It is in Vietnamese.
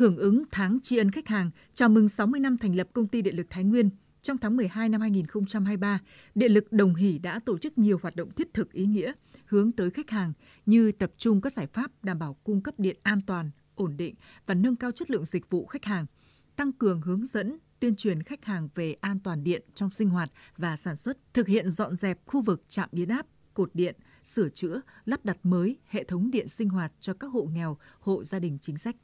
hưởng ứng tháng tri ân khách hàng chào mừng 60 năm thành lập Công ty Điện lực Thái Nguyên. Trong tháng 12 năm 2023, Điện lực Đồng Hỷ đã tổ chức nhiều hoạt động thiết thực ý nghĩa hướng tới khách hàng như tập trung các giải pháp đảm bảo cung cấp điện an toàn, ổn định và nâng cao chất lượng dịch vụ khách hàng, tăng cường hướng dẫn, tuyên truyền khách hàng về an toàn điện trong sinh hoạt và sản xuất, thực hiện dọn dẹp khu vực trạm biến áp, cột điện, sửa chữa, lắp đặt mới hệ thống điện sinh hoạt cho các hộ nghèo, hộ gia đình chính sách.